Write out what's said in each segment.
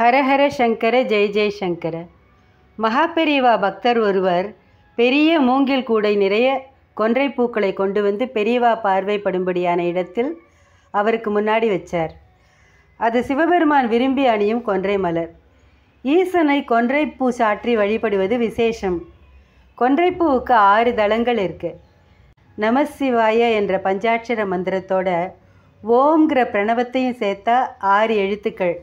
ஹரஹர சங்கர ஜெய் ஜெய் சங்கர மகாபெரிவா பக்தர் ஒருவர் பெரிய மூங்கில் கூடை நிறைய கொன்றை பூக்களை கொண்டு வந்து பெரியவா பார்வைப்படும்படியான இடத்தில் அவருக்கு முன்னாடி வச்சார் அது சிவபெருமான் விரும்பி அணியும் கொன்றை மலர் ஈசனை கொன்றை பூ சாற்றி வழிபடுவது விசேஷம் கொன்றை பூவுக்கு ஆறு தளங்கள் இருக்கு நமசிவாய என்ற பஞ்சாட்சர மந்திரத்தோட ஓம்ங்கிற பிரணவத்தையும் சேர்த்தா ஆறு எழுத்துக்கள்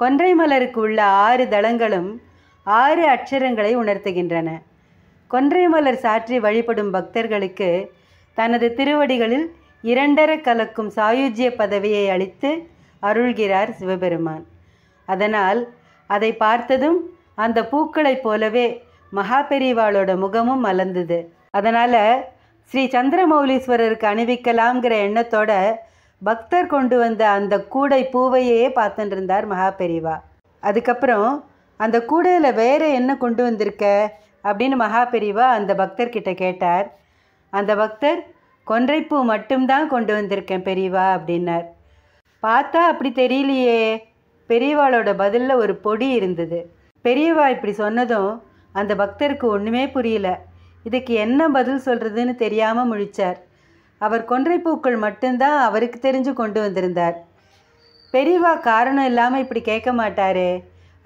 கொன்றை மலருக்கு உள்ள ஆறு தளங்களும் ஆறு அட்சரங்களை உணர்த்துகின்றன கொன்றை மலர் சாற்றி வழிபடும் பக்தர்களுக்கு தனது திருவடிகளில் இரண்டர கலக்கும் சாயுஜ்ய பதவியை அளித்து அருள்கிறார் சிவபெருமான் அதனால் அதை பார்த்ததும் அந்த பூக்களைப் போலவே மகாபெரிவாளோட முகமும் மலர்ந்தது அதனால் ஸ்ரீ சந்திரமௌலீஸ்வரருக்கு அணிவிக்கலாம்ங்கிற எண்ணத்தோட பக்தர் கொண்டு வந்த அந்த கூடை பூவையே பார்த்துட்டு இருந்தார் மகா பெரியவா அதுக்கப்புறம் அந்த கூடையில் வேறு என்ன கொண்டு வந்திருக்க அப்படின்னு மகா பெரியவா அந்த பக்தர்கிட்ட கேட்டார் அந்த பக்தர் கொன்றைப்பூ மட்டும்தான் கொண்டு வந்திருக்கேன் பெரியவா அப்படின்னார் பார்த்தா அப்படி தெரியலையே பெரியவாளோட பதிலில் ஒரு பொடி இருந்தது பெரியவா இப்படி சொன்னதும் அந்த பக்தருக்கு ஒன்றுமே புரியல இதுக்கு என்ன பதில் சொல்கிறதுன்னு தெரியாமல் முழிச்சார் அவர் கொன்றை பூக்கள் மட்டும்தான் அவருக்கு தெரிஞ்சு கொண்டு வந்திருந்தார் பெரியவா காரணம் இல்லாமல் இப்படி கேட்க மாட்டாரே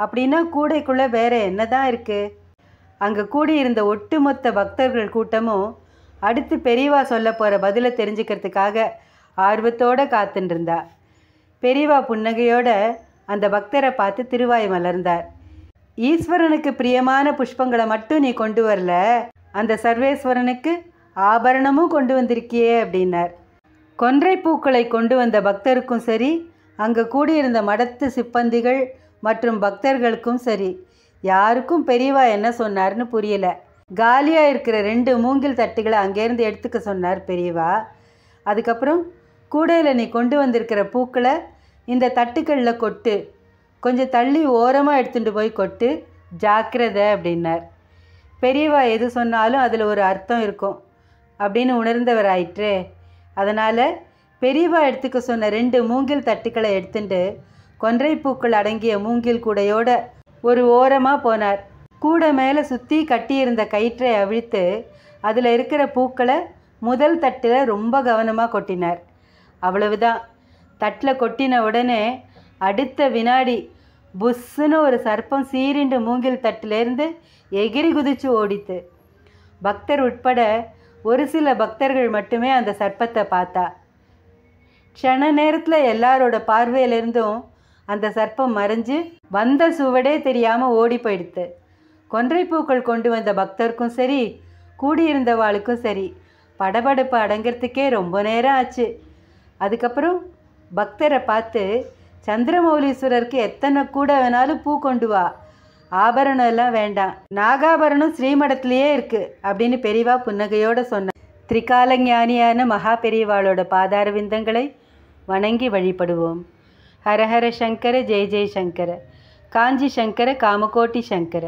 அப்படின்னா கூடைக்குள்ளே வேற என்ன தான் இருக்குது அங்கே கூடியிருந்த ஒட்டுமொத்த பக்தர்கள் கூட்டமும் அடுத்து பெரியவா சொல்ல போகிற பதிலை தெரிஞ்சுக்கிறதுக்காக ஆர்வத்தோடு காத்துட்டுருந்தா பெரியவா புன்னகையோட அந்த பக்தரை பார்த்து திருவாய் மலர்ந்தார் ஈஸ்வரனுக்கு பிரியமான புஷ்பங்களை மட்டும் நீ கொண்டு வரல அந்த சர்வேஸ்வரனுக்கு ஆபரணமும் கொண்டு வந்திருக்கியே அப்படின்னார் கொன்றை பூக்களை கொண்டு வந்த பக்தருக்கும் சரி அங்கு கூடியிருந்த மடத்து சிப்பந்திகள் மற்றும் பக்தர்களுக்கும் சரி யாருக்கும் பெரியவா என்ன சொன்னார்னு புரியல காலியாக இருக்கிற ரெண்டு மூங்கில் தட்டுகளை அங்கேருந்து எடுத்துக்க சொன்னார் பெரியவா அதுக்கப்புறம் கூடையில் நீ கொண்டு வந்திருக்கிற பூக்களை இந்த தட்டுக்களில் கொட்டு கொஞ்சம் தள்ளி ஓரமாக எடுத்துகிட்டு போய் கொட்டு ஜாக்கிரதை அப்படின்னார் பெரியவா எது சொன்னாலும் அதில் ஒரு அர்த்தம் இருக்கும் அப்படின்னு உணர்ந்தவர் ஆயிற்று அதனால் பெரியவா எடுத்துக்க சொன்ன ரெண்டு மூங்கில் தட்டுக்களை எடுத்துட்டு கொன்றை பூக்கள் அடங்கிய மூங்கில் கூடையோட ஒரு ஓரமாக போனார் கூடை மேலே சுற்றி கட்டியிருந்த கயிற்றை அவிழ்த்து அதில் இருக்கிற பூக்களை முதல் தட்டில் ரொம்ப கவனமாக கொட்டினார் அவ்வளவுதான் தட்டில் கொட்டின உடனே அடுத்த வினாடி புஷ்ஷுன்னு ஒரு சர்ப்பம் சீரிண்டு மூங்கில் தட்டிலேருந்து எகிரி குதிச்சு ஓடித்து பக்தர் உட்பட ஒரு சில பக்தர்கள் மட்டுமே அந்த சர்ப்பத்தை பார்த்தா க்ஷண நேரத்தில் எல்லாரோட பார்வையிலிருந்தும் அந்த சர்ப்பம் மறைஞ்சு வந்த சுவடே தெரியாமல் ஓடி போயிடுத்து கொன்றை பூக்கள் கொண்டு வந்த பக்தருக்கும் சரி கூடியிருந்தவாளுக்கும் சரி படபடப்பு அடங்கிறதுக்கே ரொம்ப நேரம் ஆச்சு அதுக்கப்புறம் பக்தரை பார்த்து சந்திரமௌலீஸ்வரருக்கு எத்தனை கூட வேணாலும் பூ கொண்டு வா ஆபரணம் எல்லாம் வேண்டாம் நாகாபரணம் ஸ்ரீமடத்திலேயே இருக்கு அப்படின்னு பெரியவா புன்னகையோட சொன்ன திரிகால ஞானியான மகா பெரியவாளோட பாதார விந்தங்களை வணங்கி வழிபடுவோம் ஹரஹர சங்கர ஜெய ஜெய சங்கர காஞ்சி சங்கர காமகோட்டி சங்கர